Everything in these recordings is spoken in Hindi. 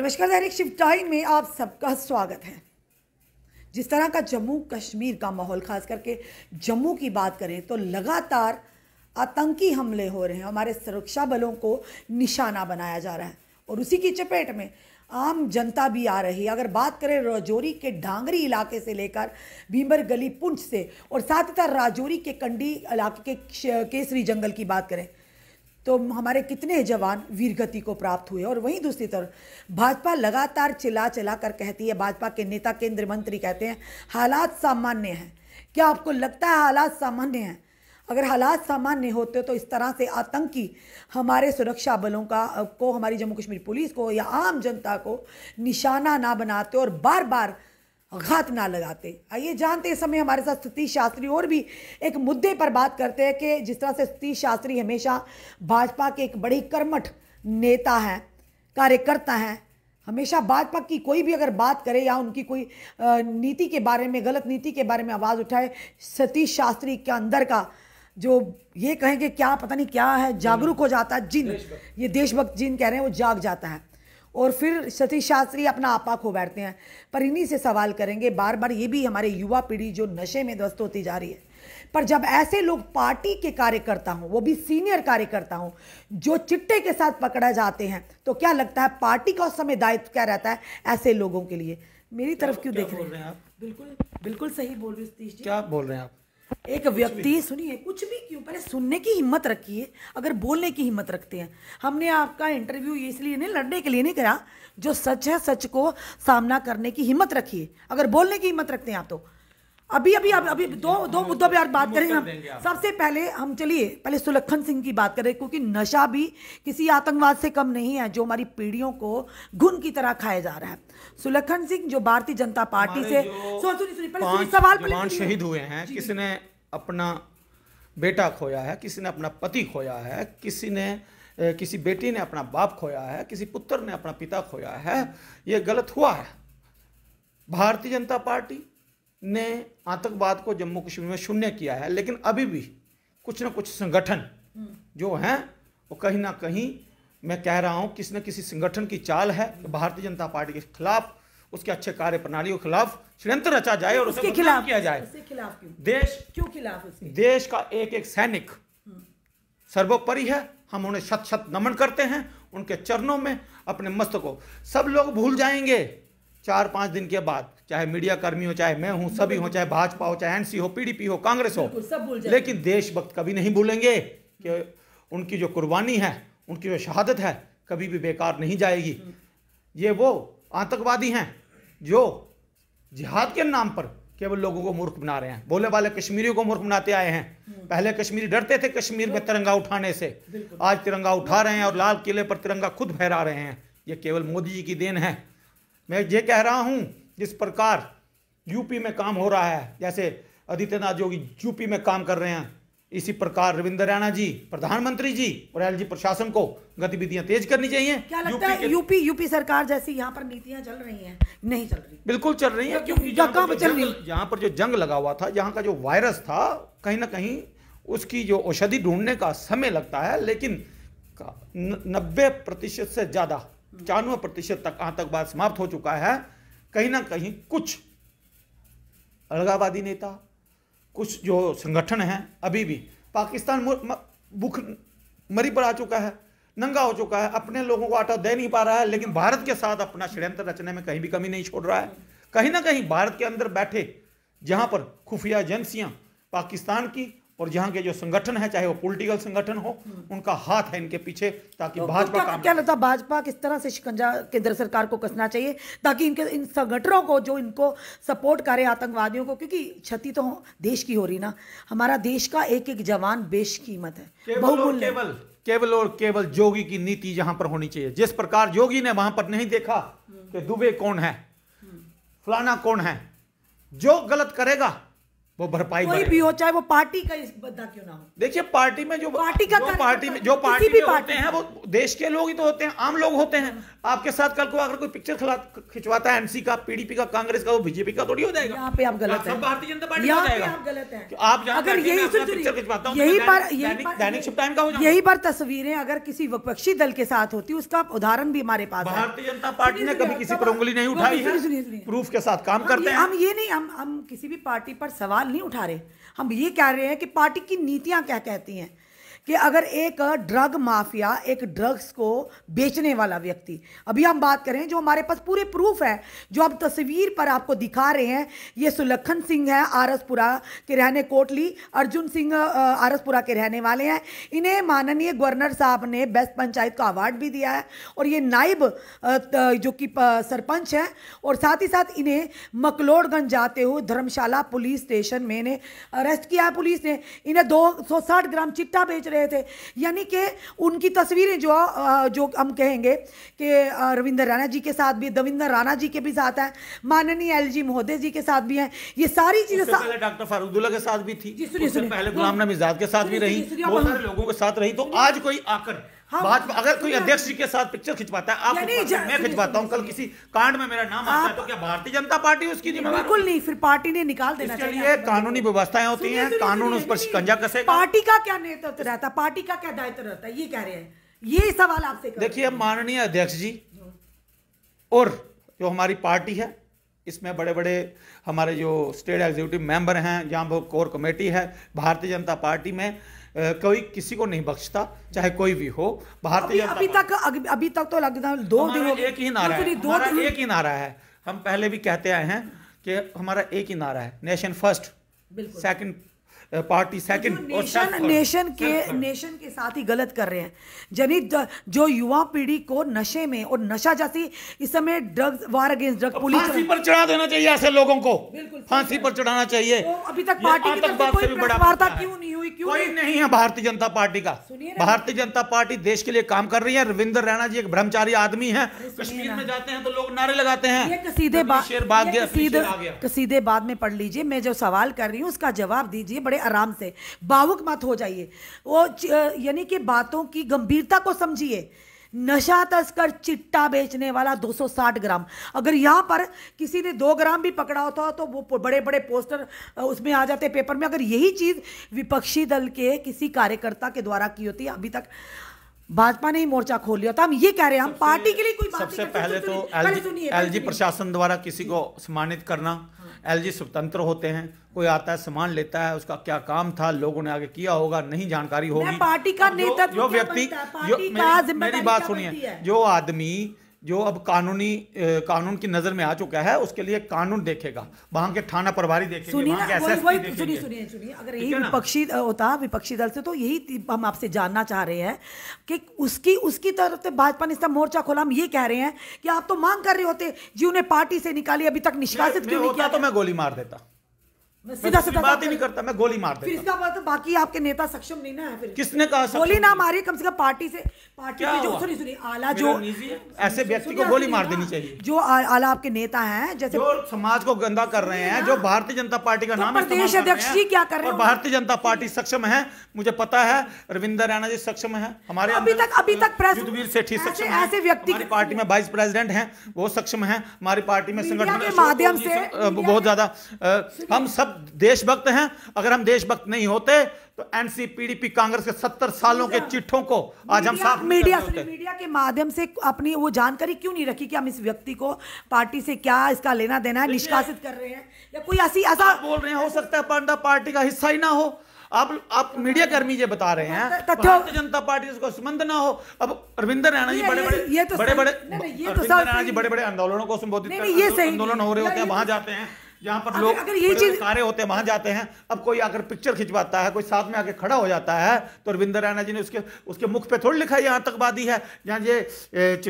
नमस्कार दैनिक शिव टाइम में आप सबका स्वागत है जिस तरह का जम्मू कश्मीर का माहौल खास करके जम्मू की बात करें तो लगातार आतंकी हमले हो रहे हैं हमारे सुरक्षा बलों को निशाना बनाया जा रहा है और उसी की चपेट में आम जनता भी आ रही है अगर बात करें राजौरी के डांगरी इलाके से लेकर भीमर गली पुंछ से और साथ ही साथ राजौरी के कंडी इलाके के केसरी जंगल की बात करें तो हमारे कितने जवान वीरगति को प्राप्त हुए और वहीं दूसरी तरफ भाजपा लगातार चिल्ला चिल्ला कर कहती है भाजपा के नेता केंद्रीय मंत्री कहते हैं हालात सामान्य हैं क्या आपको लगता है हालात सामान्य हैं अगर हालात सामान्य होते तो इस तरह से आतंकी हमारे सुरक्षा बलों का को हमारी जम्मू कश्मीर पुलिस को या आम जनता को निशाना ना बनाते और बार बार घात ना लगाते आइए जानते इस समय हमारे साथ सतीश शास्त्री और भी एक मुद्दे पर बात करते हैं कि जिस तरह से सतीश शास्त्री हमेशा भाजपा के एक बड़ी कर्मठ नेता हैं कार्यकर्ता हैं हमेशा भाजपा की कोई भी अगर बात करे या उनकी कोई नीति के बारे में गलत नीति के बारे में आवाज़ उठाए सतीश शास्त्री के अंदर का जो ये कहें कि क्या पता नहीं क्या है जागरूक हो जाता है जिन ये देशभक्त जिन कह रहे हैं वो जाग जाता है और फिर सतीश शास्त्री अपना आपा खो बैठते हैं पर इन्हीं से सवाल करेंगे बार बार ये भी हमारे युवा पीढ़ी जो नशे में ध्वस्त होती जा रही है पर जब ऐसे लोग पार्टी के कार्यकर्ता हों वो भी सीनियर कार्यकर्ता हों जो चिट्टे के साथ पकड़ा जाते हैं तो क्या लगता है पार्टी का समय दायित्व क्या रहता है ऐसे लोगों के लिए मेरी तरफ क्यों देख रहे हैं आप बिल्कुल बिल्कुल सही बोल रहे हो क्या बोल रहे हैं आप एक व्यक्ति सुनिए कुछ भी क्यों पहले सुनने की हिम्मत रखिए अगर बोलने की हिम्मत रखते हैं हमने आपका इंटरव्यू इसलिए नहीं लड़ने के लिए नहीं करा जो सच है सच को सामना करने की हिम्मत रखिए अगर बोलने की हिम्मत रखते हैं आप तो अभी अभी अभी, अभी दो दो मुद्दों पे आज बात करेंगे हम सबसे पहले हम चलिए पहले सुलखन सिंह की बात करें क्योंकि नशा भी किसी आतंकवाद से कम नहीं है जो हमारी पीढ़ियों को घुन की तरह खाया जा रहा है सुलखन सिंह जो भारतीय जनता पार्टी से सवाल शहीद हुए हैं किसी ने अपना बेटा खोया है किसी ने अपना पति खोया है किसी ने किसी बेटी ने अपना बाप खोया है किसी पुत्र ने अपना पिता खोया है ये गलत हुआ है भारतीय जनता पार्टी ने आतंकवाद को जम्मू कश्मीर में शून्य किया है लेकिन अभी भी कुछ ना कुछ संगठन हम्म। जो हैं वो कहीं ना कहीं मैं कह रहा हूँ किसी न किसी संगठन की चाल है तो भारतीय जनता पार्टी के खिलाफ उसके अच्छे कार्य प्रणाली के खिलाफ षड्यंत्र रचा जाए और उसके खिलाफ किया जाए खिलाफ क्यों? देश क्यों खिलाफ उसके? देश का एक एक सैनिक हम्म। सर्वोपरि है हम उन्हें शत शत नमन करते हैं उनके चरणों में अपने मस्त को सब लोग भूल जाएंगे चार पांच दिन के बाद चाहे मीडिया कर्मी हो चाहे मैं हूँ सभी हो चाहे भाजपा हो चाहे एनसी हो पीडीपी हो कांग्रेस हो सब लेकिन देशभक्त कभी नहीं भूलेंगे कि उनकी जो कुर्बानी है उनकी जो शहादत है कभी भी बेकार नहीं जाएगी ये वो आतंकवादी हैं जो जिहाद के नाम पर केवल लोगों को मूर्ख बना रहे हैं बोले वाले कश्मीरियों को मूर्ख बनाते आए हैं पहले कश्मीरी डरते थे कश्मीर में तिरंगा उठाने से आज तिरंगा उठा रहे हैं और लाल किले पर तिरंगा खुद फहरा रहे हैं ये केवल मोदी जी की देन है मैं ये कह रहा हूँ जिस प्रकार यूपी में काम हो रहा है जैसे आदित्यनाथ जोगी यूपी में काम कर रहे हैं इसी प्रकार रविंद्र राणा जी प्रधानमंत्री जी और एल जी प्रशासन को गतिविधियां तेज करनी चाहिए क्या लगता यूपी है यूपी यूपी सरकार जैसी यहाँ पर नीतियां चल रही हैं नहीं चल रही बिल्कुल चल रही है क्योंकि यहाँ पर, यहाँ पर जो जंग लगा हुआ था यहाँ का जो वायरस था कहीं ना कहीं उसकी जो औषधि ढूंढने का समय लगता है लेकिन नब्बे प्रतिशत से ज़्यादा पंचानवे प्रतिशत तक आतंकवाद समाप्त हो चुका है कहीं ना कहीं कुछ अलगावादी नेता कुछ जो संगठन हैं अभी भी पाकिस्तान भूख मरी पर आ चुका है नंगा हो चुका है अपने लोगों को आटा दे नहीं पा रहा है लेकिन भारत के साथ अपना षड्यंत्र रचने में कहीं भी कमी नहीं छोड़ रहा है कहीं ना कहीं भारत के अंदर बैठे जहां पर खुफिया एजेंसियां पाकिस्तान की और यहाँ के जो संगठन है चाहे वो पॉलिटिकल संगठन हो हम्म। उनका हाथ है इनके पीछे ताकि तो भाजपा काम क्या लगता है भाजपा किस तरह से शिकंजा केंद्र सरकार को कसना चाहिए ताकि इनके इन संगठनों को जो इनको सपोर्ट करे आतंकवादियों को क्योंकि क्षति तो देश की हो रही ना हमारा देश का एक एक जवान बेश कीमत है बहुमूल्य केवल केवल और केवल जोगी की नीति यहाँ पर होनी चाहिए जिस प्रकार योगी ने वहां पर नहीं देखा हम्म। कि दुबे कौन है हम्म। फलाना कौन है जो गलत करेगा वो भरपाई कोई भी हो चाहे वो पार्टी का बंदा क्यों ना हो देखिए पार्टी में जो पार्टी का जो पार्टी में जो पार्टी में होते हैं वो देश के लोग ही तो होते हैं आम लोग होते हैं हाँ। आपके साथ कल को अगर कोई पिक्चर खिंचवाता है एमसी का पीडीपी का कांग्रेस का वो बीजेपी का थोड़ी हो जाएगा पे आप गलत है भारतीय तो जनता पार्टी आप गलत है आप अगर यही तो यही पर दैनिक टाइम का यही पर तस्वीरें अगर किसी विपक्षी दल के साथ होती उसका उदाहरण भी हमारे पास भारतीय जनता पार्टी ने कभी किसी पर उंगली नहीं उठाई है प्रूफ के साथ काम करते हैं हम ये नहीं हम हम किसी भी पार्टी पर सवाल नहीं उठा रहे हम ये कह रहे हैं कि पार्टी की नीतियाँ क्या कहती हैं कि अगर एक ड्रग माफिया एक ड्रग्स को बेचने वाला व्यक्ति अभी हम बात करें जो हमारे पास पूरे प्रूफ है जो आप तस्वीर पर आपको दिखा रहे हैं ये सुलखन सिंह है आरसपुरा के रहने कोटली अर्जुन सिंह आरसपुरा के रहने वाले हैं इन्हें माननीय गवर्नर साहब ने बेस्ट पंचायत का अवार्ड भी दिया है और ये नाइब जो कि सरपंच है और साथ ही साथ इन्हें मकलोड़गंज जाते हुए धर्मशाला पुलिस स्टेशन में इन्हें अरेस्ट किया है पुलिस ने इन्हें दो ग्राम चिट्टा बेच रहे रहे थे यानी कि उनकी तस्वीरें जो जो हम कहेंगे कि रविंदर राणा जी के साथ भी दविंदर राणा जी के भी साथ हैं माननीय एल जी महोदय जी के साथ भी हैं ये सारी चीजें डॉक्टर फारूदुल्ला के साथ भी थी पहले गुलाम नबी के साथ भी रही लोगों के साथ रही तो आज कोई आकर हाँ, भाजपा अगर कोई अध्यक्ष जी के साथ पिक्चर खिंचवाता है आप मैं खिंचवाता हूँ कल किसी कांड में मेरा नाम आता है तो क्या भारतीय जनता पार्टी उसकी जिम्मेदार बिल्कुल नहीं फिर पार्टी ने निकाल देना चाहिए कानूनी व्यवस्थाएं होती है कानून उस पर शिकंजा कसे पार्टी का क्या नेतृत्व रहता पार्टी का क्या दायित्व रहता है ये कह रहे हैं ये सवाल आपसे देखिए माननीय अध्यक्ष जी हम्म। और जो हमारी पार्टी है इसमें बड़े बड़े हमारे जो स्टेट एग्जीक्यूटिव मेंबर हैं जहाँ कोर कमेटी है भारतीय जनता पार्टी में कोई किसी को नहीं बख्शता चाहे कोई भी हो भारतीय अभी, अभी तक अभी तक तो लगता है दो दिन एक ही नारा है दो एक ही नारा है हम पहले भी कहते आए हैं कि हमारा एक ही नारा है nation first second party second nation nation के नेशन के साथ ही गलत कर रहे हैं जनित जो युवा पीढ़ी को नशे में और नशा जैसी इस समय drugs war against drug police फांसी पर चढ़ा देना चाहिए ऐसे लोगों को फांसी पर चढ़ाना चाहिए तो अभी तक पार्टी की तरफ कोई वार्ता क्यों नहीं हुई क्यों कोई नहीं है भारतीय जनता पार्टी का भारतीय जनता पार्टी देश के लिए काम कर रही है रविंदर रैना जी एक ब्रह्मचारी आदमी है कश्मीर में जाते हैं तो लोग नारे लगाते हैं सीधे बाद में पढ़ लीजिए मैं जो सवाल कर रही हूँ उसका जवाब दीजिए बड़े बड़े आराम से भावुक मत हो जाइए वो यानी कि बातों की गंभीरता को समझिए नशा तस्कर चिट्टा बेचने वाला 260 ग्राम अगर यहाँ पर किसी ने दो ग्राम भी पकड़ा होता तो वो बड़े बड़े पोस्टर उसमें आ जाते पेपर में अगर यही चीज़ विपक्षी दल के किसी कार्यकर्ता के द्वारा की होती अभी तक भाजपा ने ही मोर्चा खोल लिया था तो हम ये कह रहे हैं हम पार्टी के लिए कोई सबसे पहले तो, तो एलजी प्रशासन द्वारा किसी को सम्मानित करना एलजी स्वतंत्र होते हैं कोई आता है सामान लेता है उसका क्या काम था लोगों ने आगे किया होगा नहीं जानकारी होगी पार्टी का नेतृत्व जो व्यक्ति जो मेरी बात सुनिए जो आदमी जो अब कानूनी कानून की नजर में आ चुका है उसके लिए कानून देखेगा वहां के थाना प्रभारी देखेंगे सुनिए सुनिए सुनिए अगर यही विपक्षी होता विपक्षी दल से तो यही हम आपसे जानना चाह रहे हैं कि उसकी उसकी तरफ से भाजपा ने इसका मोर्चा खोला हम ये कह रहे हैं कि आप तो मांग कर रहे होते जी उन्हें पार्टी से निकाली अभी तक निष्कासित क्यों नहीं किया तो मैं गोली मार देता सीधा सीधा बात ही नहीं करता मैं गोली मार फिर इसका मतलब बाकी आपके नेता सक्षम नहीं ना है फिर किसने कहा गोली ना मारी कम से कम पार्टी से पार्टी से जो सुनी सुनी आला जो ऐसे व्यक्ति को गोली मार देनी चाहिए जो आला आपके नेता हैं जैसे जो समाज को गंदा कर रहे हैं जो भारतीय जनता पार्टी का तो नाम प्रदेश अध्यक्ष जी क्या कर रहे हैं भारतीय जनता पार्टी सक्षम है मुझे पता है रविंदर रैना जी सक्षम है हमारे अभी तक अभी तक प्रेस सेठी सक्षम ऐसे व्यक्ति पार्टी में वाइस प्रेसिडेंट है वो सक्षम है हमारी पार्टी में संगठन के माध्यम से बहुत ज्यादा हम सब सब देशभक्त हैं अगर हम देशभक्त नहीं होते तो एनसी पीडीपी कांग्रेस के सत्तर सालों के चिट्ठों को आज हम साफ मीडिया से मीडिया के माध्यम से अपनी वो जानकारी क्यों नहीं रखी कि हम इस व्यक्ति को पार्टी से क्या इसका लेना देना है निष्कासित कर रहे हैं या कोई ऐसी ऐसा बोल रहे हैं हो सकता है पांडा पार्टी का हिस्सा ही ना हो आप आप मीडिया कर्मी ये बता रहे हैं भारतीय जनता पार्टी इसको संबंध ना हो अब अरविंदर राणा जी बड़े बड़े ये तो बड़े बड़े तो अरविंद राणा जी बड़े बड़े आंदोलनों को संबोधित आंदोलन हो रहे होते हैं वहां तो जाते हैं जहाँ पर लोग अगर कार्य होते हैं वहां जाते हैं अब कोई आकर पिक्चर खिंचवाता है कोई साथ में आके खड़ा हो जाता है तो अरविंदर रैना जी ने उसके उसके मुख पे थोड़ी लिखा है तक आतंकवादी है जहाँ ये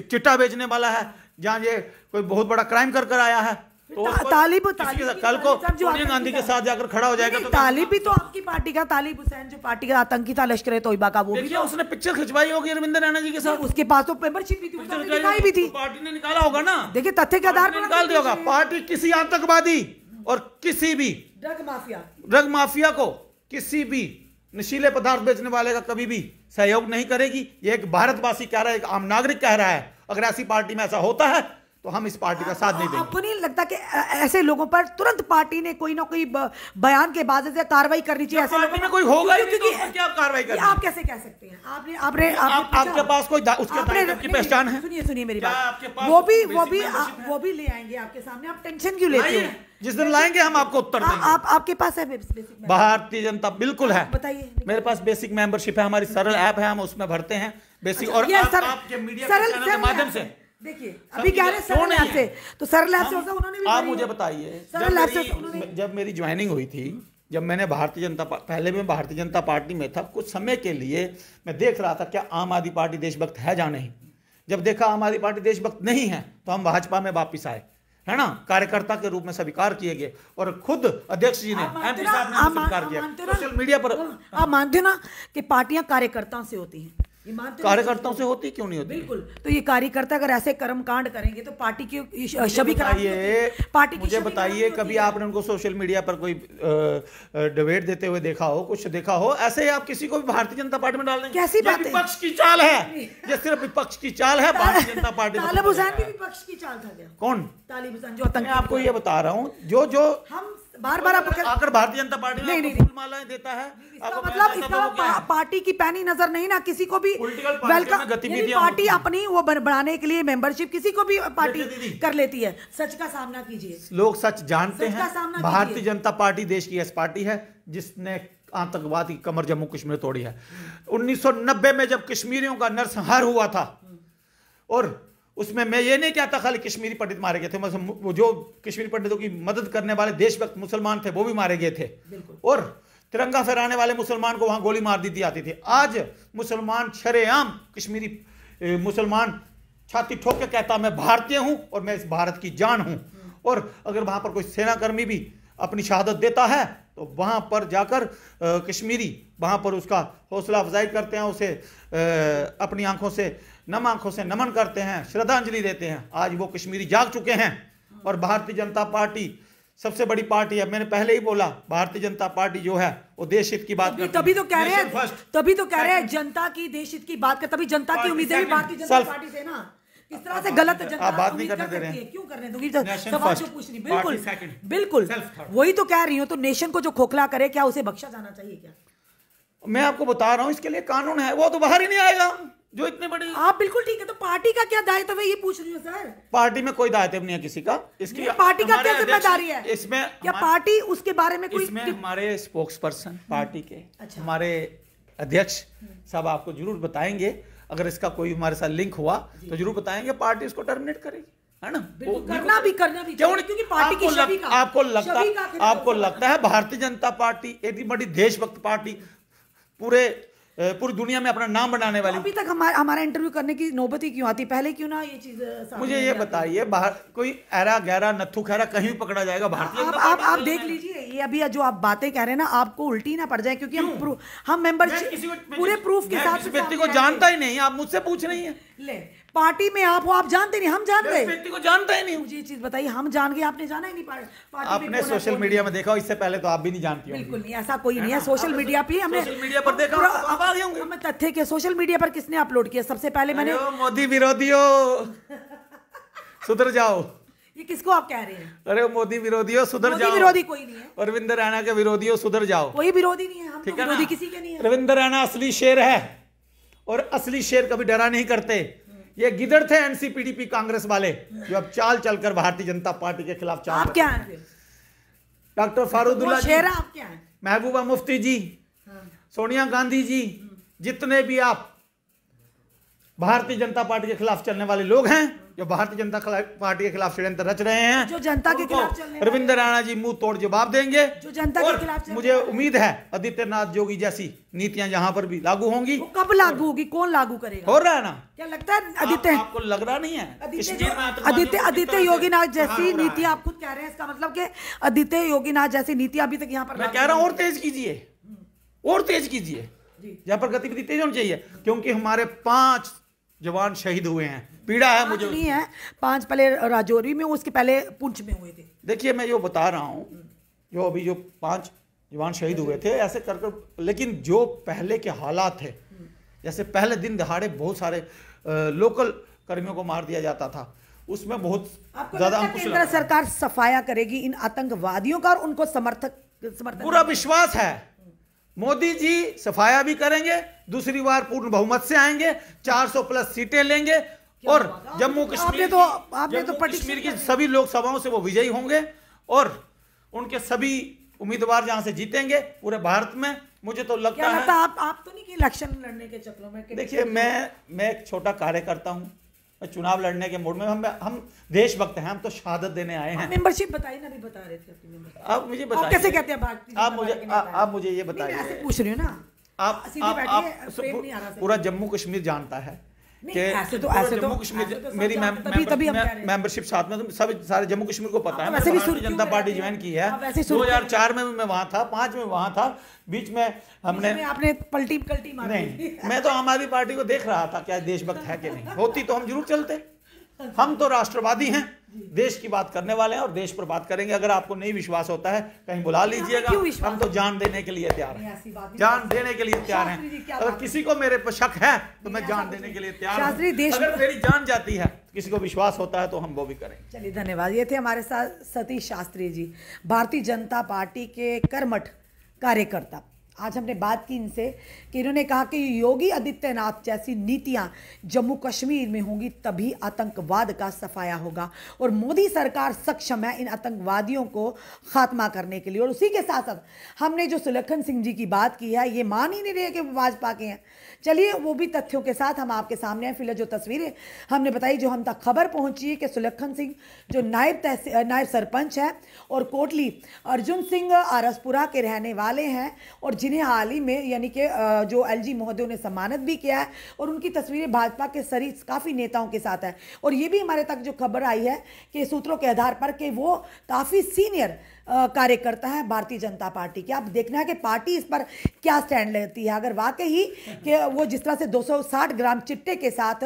चिट्टा बेचने वाला है जहाँ ये कोई बहुत बड़ा क्राइम कर कर आया है तो तालिब कल को सोनिया गांधी के साथ जाकर खड़ा हो जाएगा तो तालिब भी तो आपकी पार्टी का तालिब हुसैन जो पार्टी का आतंकी था लश्कर तोयबा का वो भी तो उसने पिक्चर खिंचवाई होगी अरविंदर राणा जी के साथ उसके पास तो मेंबरशिप भी थी भी थी तो पार्टी ने निकाला होगा ना देखिए तथ्य के आधार पर निकाल दिया होगा पार्टी किसी आतंकवादी और किसी भी ड्रग माफिया ड्रग माफिया को किसी भी नशीले पदार्थ बेचने वाले का कभी भी सहयोग नहीं करेगी ये एक भारतवासी कह रहा है एक आम नागरिक कह रहा है अगर ऐसी पार्टी में ऐसा होता है तो हम इस पार्टी का साथ नहीं देंगे आपको नहीं लगता कि ऐसे लोगों पर तुरंत पार्टी ने कोई ना कोई बयान के बाद से कार्रवाई करनी चाहिए ऐसे लोगों में कोई होगा ही नहीं तो क्या कार्रवाई कर आप कैसे कह सकते हैं आपने आपने आपके पास कोई उसके पहचान है सुनिए सुनिए मेरी बात वो भी वो भी वो भी ले आएंगे आपके सामने आप टेंशन क्यों लेते हैं जिस दिन लाएंगे हम आपको उत्तर देंगे आप आपके पास है भारतीय जनता बिल्कुल है बताइए मेरे पास बेसिक मेंबरशिप है हमारी सरल ऐप है हम उसमें भरते हैं बेसिक अच्छा, और आप, आपके मीडिया के माध्यम से देखिए अभी तो आप मुझे बताइए जब, मेरी ज्वाइनिंग हुई थी जब मैंने भारतीय जनता पहले भी भारतीय जनता पार्टी में था कुछ समय के लिए मैं देख रहा था क्या आम आदमी पार्टी देशभक्त है या नहीं जब देखा आम आदमी पार्टी देशभक्त नहीं है तो हम भाजपा में वापिस आए है ना कार्यकर्ता के रूप में स्वीकार किए गए और खुद अध्यक्ष जी ने ने स्वीकार किया सोशल मीडिया पर आप मानते ना कि पार्टियां कार्यकर्ताओं से होती हैं कार्यकर्ताओं से होती क्यों नहीं होती बिल्कुल तो ये कार्यकर्ता अगर ऐसे कर्म कांड करेंगे तो पार्टी की छवि बताइए पार्टी मुझे बताइए कभी आपने उनको सोशल मीडिया पर कोई डिबेट देते हुए देखा हो कुछ देखा हो ऐसे ही आप किसी को भी भारतीय जनता पार्टी में डाल देंगे कैसी बात विपक्ष की चाल है ये सिर्फ विपक्ष की चाल है भारतीय जनता पार्टी भी विपक्ष की चाल था कौन तालिब हुसैन जो आपको ये बता रहा हूँ जो जो हम बार बार आपको आकर भारतीय जनता पार्टी नहीं नहीं मालाएं देता है इसका मतलब इसका पार्टी की पैनी नजर नहीं ना किसी को भी वेलकम गतिविधि पार्टी अपनी वो बढ़ाने के लिए मेंबरशिप किसी को भी पार्टी कर लेती है सच का सामना कीजिए लोग सच जानते हैं भारतीय जनता पार्टी देश की ऐसी पार्टी है जिसने आतंकवाद की कमर जम्मू कश्मीर तोड़ी है 1990 में जब कश्मीरियों का नरसंहार हुआ था और उसमें मैं ये नहीं कहता खाली कश्मीरी पंडित मारे गए थे मतलब जो कश्मीरी पंडितों की मदद करने वाले देशभक्त मुसलमान थे वो भी मारे गए थे और तिरंगा फहराने वाले मुसलमान को वहां गोली मार दी जाती थी आज मुसलमान छरेआम कश्मीरी मुसलमान छाती ठोक के कहता मैं भारतीय हूं और मैं इस भारत की जान हूं हम्म। और अगर वहां पर कोई सेनाकर्मी भी अपनी शहादत देता है तो वहाँ पर जाकर कश्मीरी वहाँ पर उसका हौसला अफजाई करते हैं उसे अपनी आंखों से नम आंखों से नमन करते हैं श्रद्धांजलि देते हैं आज वो कश्मीरी जाग चुके हैं और भारतीय जनता पार्टी सबसे बड़ी पार्टी है मैंने पहले ही बोला भारतीय जनता पार्टी जो है वो देश हित की बात तभी, तो तभी तो कह रहे हैं तभी तो कह रहे हैं जनता की देश हित की बात कर तभी जनता की उम्मीदें भी भारतीय जनता पार्टी से ना इस तरह से गलत जनता बात नहीं करने दे रहे हैं क्यों करने दूंगी सवाल जो पूछ रही बिल्कुल बिल्कुल वही तो कह रही हूँ तो नेशन को जो खोखला करे क्या उसे बख्शा जाना चाहिए क्या मैं आपको बता रहा हूँ इसके लिए कानून है वो तो बाहर ही नहीं आएगा जो इतने बड़े आप बिल्कुल ठीक है तो पार्टी का क्या दायित्व है ये पूछ रही हूँ सर पार्टी में कोई दायित्व नहीं है किसी का इसकी पार्टी का क्या जिम्मेदारी है इसमें क्या पार्टी उसके बारे में कोई इसमें हमारे स्पोक्स हम्म। पर्सन पार्टी के अच्छा। हमारे अध्यक्ष साहब आपको जरूर बताएंगे अगर इसका कोई हमारे साथ लिंक हुआ तो जरूर बताएंगे पार्टी इसको टर्मिनेट करेगी है ना करना भी करना भी क्यों क्योंकि पार्टी आपको, की लग, का, आपको लगता आपको तो- लगता है भारतीय जनता पार्टी इतनी बड़ी देशभक्त पार्टी पूरे पूरी दुनिया में अपना नाम बनाने वाली अभी तक हमारा हमारा इंटरव्यू करने की नौबत ही क्यों आती पहले क्यों ना ये चीज मुझे ये बताइए बाहर कोई ऐरा गहरा नथु खैरा कहीं पकड़ा जाएगा भारतीय आप आप, आप देख लीजिए ये अभी जो आप बातें कह रहे हैं ना आपको उल्टी ना पड़ जाए क्योंकि हम हम मेंबर पूरे प्रूफ के साथ व्यक्ति को जानता ही नहीं आप मुझसे पूछ रही हैं ले पार्टी में आप हो आप जानते नहीं हम जान गए व्यक्ति को जानता ही नहीं मुझे ये चीज बताइए हम जान गए आपने जाना ही नहीं पार्टी आपने सोशल मीडिया में देखा इससे पहले तो आप भी नहीं जानती बिल्कुल नहीं ऐसा कोई नहीं है सोशल मीडिया पे हमने मीडिया पर देखा तो आप आ गए हमें तथ्य के सोशल मीडिया पर किसने अपलोड किया सबसे पहले मैंने मोदी विरोधियों सुधर जाओ ये किसको आप कह रहे हैं अरे मोदी विरोधी हो सुधर जाओ विरोधी कोई नहीं है अरविंद राणा के विरोधी हो सुधर जाओ कोई विरोधी नहीं है हम ठीक तो विरोधी किसी के नहीं है अरविंद राणा असली शेर है और असली शेर कभी डरा नहीं करते ये गिदड़ थे एनसीपीडीपी कांग्रेस वाले जो अब चाल चलकर भारतीय जनता पार्टी के खिलाफ चाल आप क्या डॉक्टर फारूदुल्ला शेर आप क्या है महबूबा मुफ्ती जी हाँ। सोनिया गांधी जी जितने भी आप भारतीय जनता पार्टी के खिलाफ चलने वाले लोग हैं जो भारतीय जनता पार्टी के खिलाफ षड्यंत्र रच रहे हैं जो जनता के खिलाफ रविंद्र राणा जी मुंह तोड़ जवाब देंगे जो जनता के खिलाफ मुझे उम्मीद है आदित्यनाथ जोगी जैसी नीतियां यहाँ पर भी लागू होंगी कब लागू होगी कौन लागू करेगा हो रहा है ना क्या लगता है आदित्य आपको लग रहा नहीं है आदित्य आदित्य योगीनाथ जैसी नीति आप खुद कह रहे हैं इसका मतलब की आदित्य नाथ जैसी नीति अभी तक यहाँ पर मैं कह रहा हूँ और तेज कीजिए और तेज कीजिए यहाँ पर गतिविधि तेज होनी चाहिए क्योंकि हमारे पांच जवान शहीद हुए हैं पीड़ा है मुझे नहीं है पांच पहले राजौरी में उसके पहले पुंछ में हुए थे देखिए मैं जो बता रहा हूँ जो अभी जो पांच जवान शहीद हुए थे ऐसे कर कर लेकिन जो पहले के हालात थे जैसे पहले दिन दहाड़े बहुत सारे लोकल कर्मियों को मार दिया जाता था उसमें बहुत ज्यादा केंद्र सरकार सफाया करेगी इन आतंकवादियों का और उनको समर्थक समर्थक पूरा विश्वास है मोदी जी सफाया भी करेंगे दूसरी बार पूर्ण बहुमत से आएंगे 400 प्लस सीटें लेंगे और जम्मू कश्मीर तो आपने तो कश्मीर की सभी लोकसभाओं से वो विजयी होंगे और उनके सभी उम्मीदवार जहां से जीतेंगे पूरे भारत में मुझे तो लगता है लगता आप आप तो नहीं इलेक्शन लड़ने के चक्रों में देखिए मैं मैं एक छोटा कार्यकर्ता हूँ मैं चुनाव लड़ने के मूड में हम हम देशभक्त हैं हम तो शहादत देने आए हैं मेंबरशिप बताइए ना अभी बता रहे थे अपनी आप मुझे बताइए कैसे कहते हैं आप मुझे आप मुझे ये बताइए पूछ रहे हो ना आप पूरा जम्मू कश्मीर जानता है कि ऐसे तो, तो-, तो मेंबरशिप साथ में सब सारे जम्मू कश्मीर को पता हाँ, है जनता पार्टी ज्वाइन की है हाँ, दो हजार चार में मैं था पांच में वहां था बीच में हमने आपने पलटी पलटी नहीं मैं तो आम आदमी पार्टी को देख रहा था क्या देशभक्त है कि नहीं होती तो हम जरूर चलते हम तो राष्ट्रवादी हैं देश की बात करने वाले हैं और देश पर बात करेंगे अगर आपको नहीं विश्वास होता है कहीं बुला हाँ, लीजिएगा हम तो जान देने के लिए तैयार हैं जान देने के लिए तैयार हैं अगर किसी को मेरे पर शक है तो मैं जान देने के लिए तैयार हूँ अगर मेरी जान जाती है किसी को विश्वास होता है तो हम वो भी करें चलिए धन्यवाद ये थे हमारे साथ सतीश शास्त्री जी भारतीय जनता पार्टी के कर्मठ कार्यकर्ता आज हमने बात की इनसे कि इन्होंने कहा कि योगी आदित्यनाथ जैसी नीतियां जम्मू कश्मीर में होंगी तभी आतंकवाद का सफाया होगा और मोदी सरकार सक्षम है इन आतंकवादियों को खात्मा करने के लिए और उसी के साथ साथ हमने जो सुलखन सिंह जी की बात की है ये मान ही नहीं रहे कि वो भाजपा के हैं चलिए वो भी तथ्यों के साथ हम आपके सामने हैं फिलहाल जो तस्वीरें हमने बताई जो हम तक खबर पहुंची कि सुलखन सिंह जो नायब तहसील नायब सरपंच है और कोटली अर्जुन सिंह आरसपुरा के रहने वाले हैं और जिन्हें हाल ही में यानी कि जो एल जी महोदय ने सम्मानित भी किया है और उनकी तस्वीरें भाजपा के सरी काफ़ी नेताओं के साथ है और ये भी हमारे तक जो खबर आई है कि सूत्रों के आधार पर कि वो काफ़ी सीनियर कार्य करता है भारतीय जनता पार्टी की आप देखना है कि पार्टी इस पर क्या स्टैंड लेती है अगर वाकई ही कि वो जिस तरह से 260 ग्राम चिट्टे के साथ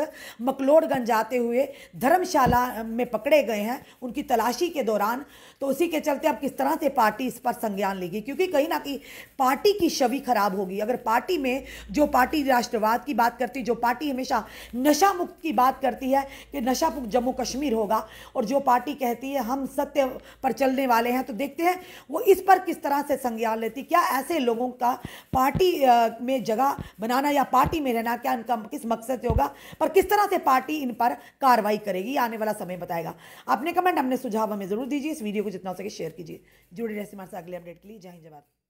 मकलोडगंज जाते हुए धर्मशाला में पकड़े गए हैं उनकी तलाशी के दौरान तो उसी के चलते अब किस तरह से पार्टी इस पर संज्ञान लेगी क्योंकि कहीं ना कहीं पार्टी की छवि खराब होगी अगर पार्टी में जो पार्टी राष्ट्रवाद की बात करती जो पार्टी हमेशा नशा मुक्त की बात करती है कि नशा मुक्त जम्मू कश्मीर होगा और जो पार्टी कहती है हम सत्य पर चलने वाले हैं तो देख देखते हैं वो इस पर किस तरह से संज्ञान लेती क्या ऐसे लोगों का पार्टी में जगह बनाना या पार्टी में रहना क्या इनका किस मकसद से होगा पर किस तरह से पार्टी इन पर कार्रवाई करेगी आने वाला समय बताएगा अपने कमेंट अपने सुझाव हमें जरूर दीजिए इस वीडियो को जितना हो सके शेयर कीजिए जुड़े रहे हमारे साथ अगले अपडेट के लिए जय हिंद जवाब